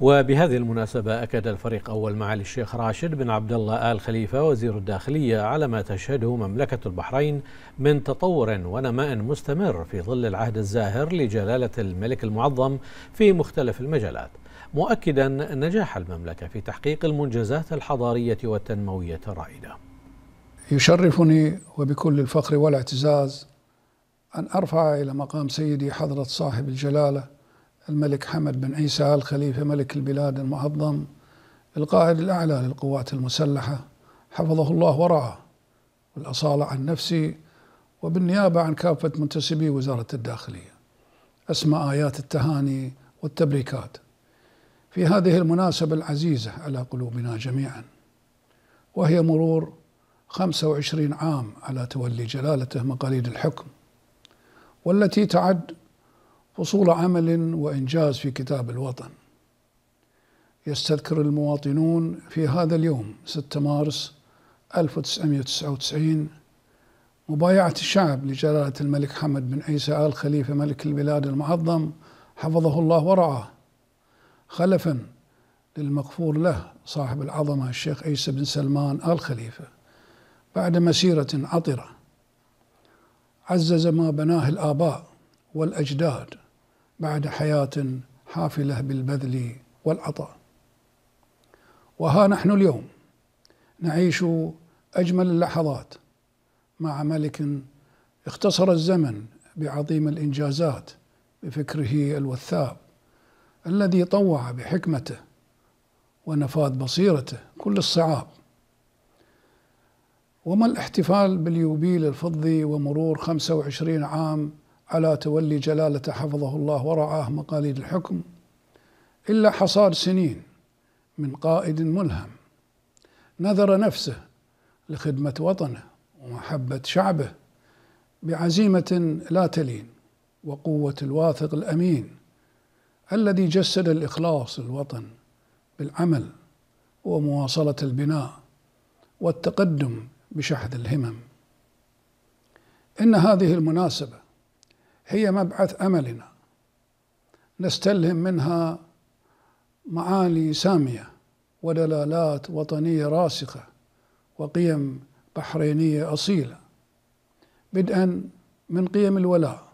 وبهذه المناسبة أكد الفريق أول معالي الشيخ راشد بن عبد الله آل خليفة وزير الداخلية على ما تشهده مملكة البحرين من تطور ونماء مستمر في ظل العهد الزاهر لجلالة الملك المعظم في مختلف المجالات مؤكدا نجاح المملكة في تحقيق المنجزات الحضارية والتنموية الرائدة يشرفني وبكل الفخر والاعتزاز أن أرفع إلى مقام سيدي حضرة صاحب الجلالة الملك حمد بن عيسى الخليفة ملك البلاد المعظم القائد الأعلى للقوات المسلحة حفظه الله ورعاه والأصالة عن نفسي وبالنيابة عن كافة منتسبي وزارة الداخلية أسمى آيات التهاني والتبريكات في هذه المناسبة العزيزة على قلوبنا جميعا وهي مرور 25 عام على تولي جلالته مقاليد الحكم والتي تعد حصول عمل وإنجاز في كتاب الوطن يستذكر المواطنون في هذا اليوم 6 مارس 1999 مبايعة الشعب لجلالة الملك حمد بن عيسى آل خليفة ملك البلاد المعظم حفظه الله ورعاه خلفا للمغفور له صاحب العظمة الشيخ عيسى بن سلمان آل خليفة بعد مسيرة عطرة عزز ما بناه الآباء والأجداد بعد حياة حافلة بالبذل والعطاء وها نحن اليوم نعيش أجمل اللحظات مع ملك اختصر الزمن بعظيم الإنجازات بفكره الوثاب الذي طوع بحكمته ونفاذ بصيرته كل الصعاب وما الاحتفال باليوبيل الفضي ومرور 25 عام على تولي جلالة حفظه الله ورعاه مقاليد الحكم إلا حصاد سنين من قائد ملهم نذر نفسه لخدمة وطنه ومحبة شعبه بعزيمة لا تلين وقوة الواثق الأمين الذي جسد الإخلاص للوطن بالعمل ومواصلة البناء والتقدم بشحذ الهمم إن هذه المناسبة هي مبعث املنا نستلهم منها معاني ساميه ودلالات وطنيه راسخه وقيم بحرينيه اصيله بدءا من قيم الولاء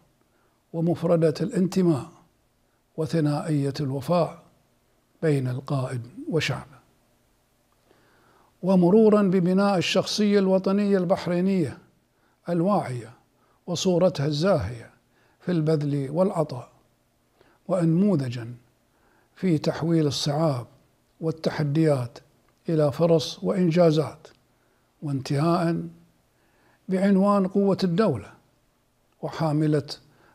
ومفرده الانتماء وثنائيه الوفاء بين القائد وشعبه ومرورا ببناء الشخصيه الوطنيه البحرينيه الواعيه وصورتها الزاهيه في البذل والعطاء وانموذجا في تحويل الصعاب والتحديات الى فرص وانجازات وانتهاء بعنوان قوه الدوله وحامله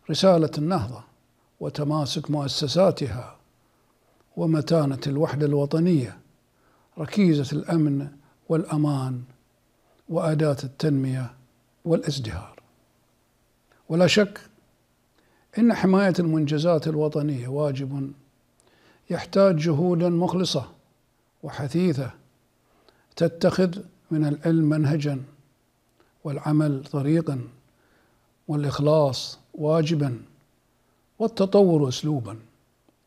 رساله النهضه وتماسك مؤسساتها ومتانه الوحده الوطنيه ركيزه الامن والامان واداه التنميه والازدهار ولا شك إن حماية المنجزات الوطنية واجب يحتاج جهودا مخلصة وحثيثة تتخذ من العلم منهجا والعمل طريقا والإخلاص واجبا والتطور أسلوبا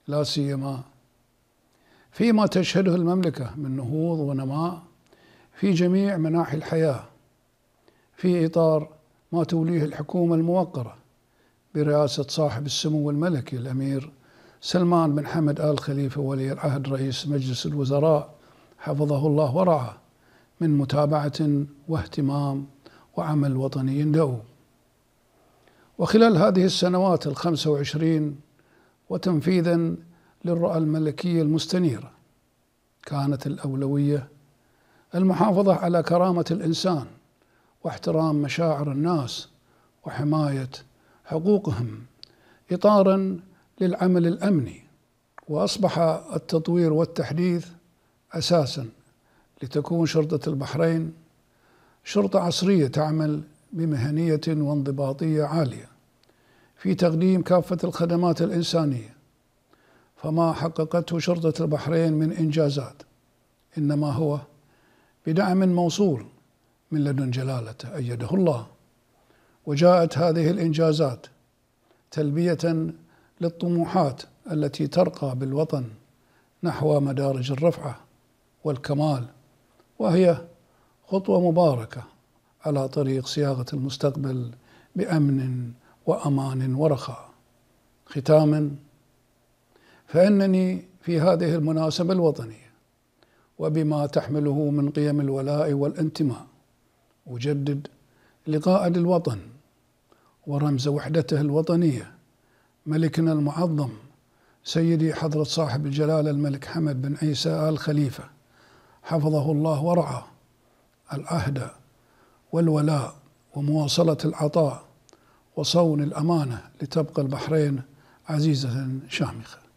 لا سيما فيما تشهده المملكة من نهوض ونماء في جميع مناحي الحياة في إطار ما توليه الحكومة الموقرة برئاسة صاحب السمو الملكي الأمير سلمان بن حمد آل خليفة ولي العهد رئيس مجلس الوزراء حفظه الله ورعاه من متابعة واهتمام وعمل وطني له وخلال هذه السنوات الخمسة وعشرين وتنفيذا للرؤى الملكية المستنيرة كانت الأولوية المحافظة على كرامة الإنسان واحترام مشاعر الناس وحماية حقوقهم إطارا للعمل الأمني وأصبح التطوير والتحديث أساسا لتكون شرطة البحرين شرطة عصرية تعمل بمهنية وانضباطية عالية في تقديم كافة الخدمات الإنسانية فما حققته شرطة البحرين من إنجازات إنما هو بدعم موصول من لدن جلالته أيده الله وجاءت هذه الانجازات تلبيه للطموحات التي ترقى بالوطن نحو مدارج الرفعه والكمال وهي خطوه مباركه على طريق صياغه المستقبل بامن وامان ورخاء ختاما فانني في هذه المناسبه الوطنيه وبما تحمله من قيم الولاء والانتماء اجدد لقائد الوطن ورمز وحدته الوطنية ملكنا المعظم سيدي حضرة صاحب الجلالة الملك حمد بن عيسى آل خليفة حفظه الله ورعاه العهد والولاء ومواصلة العطاء وصون الأمانة لتبقى البحرين عزيزة شامخة